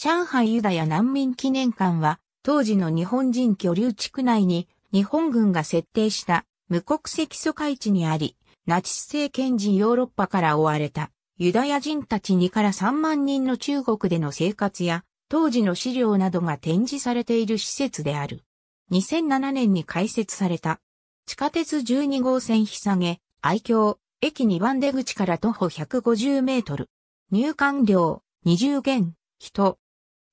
上海ユダヤ難民記念館は、当時の日本人居留地区内に日本軍が設定した無国籍疎開地にあり、ナチス政権時ヨーロッパから追われたユダヤ人たち2から3万人の中国での生活や当時の資料などが展示されている施設である。2007年に開設された地下鉄12号線ひさげ愛嬌駅2番出口から徒歩150メートル入館料20元人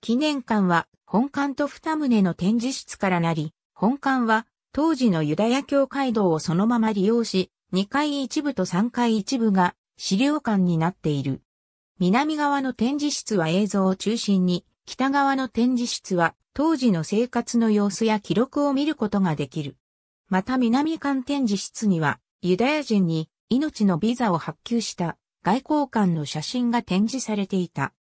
記念館は本館と二棟の展示室からなり、本館は当時のユダヤ教会堂をそのまま利用し、2階一部と3階一部が資料館になっている。南側の展示室は映像を中心に、北側の展示室は当時の生活の様子や記録を見ることができる。また南館展示室にはユダヤ人に命のビザを発給した外交官の写真が展示されていた。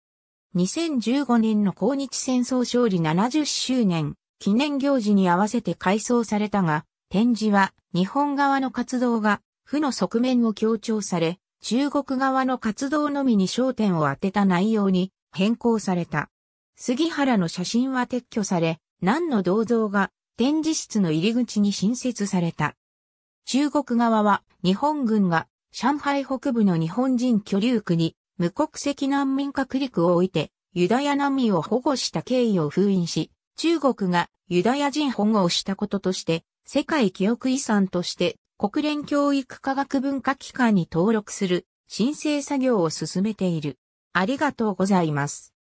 2015年の抗日戦争勝利70周年記念行事に合わせて改装されたが、展示は日本側の活動が負の側面を強調され、中国側の活動のみに焦点を当てた内容に変更された。杉原の写真は撤去され、何の銅像が展示室の入り口に新設された。中国側は日本軍が上海北部の日本人居留区に無国籍難民隔離区を置いて、ユダヤ難民を保護した経緯を封印し、中国がユダヤ人保護をしたこととして、世界記憶遺産として国連教育科学文化機関に登録する申請作業を進めている。ありがとうございます。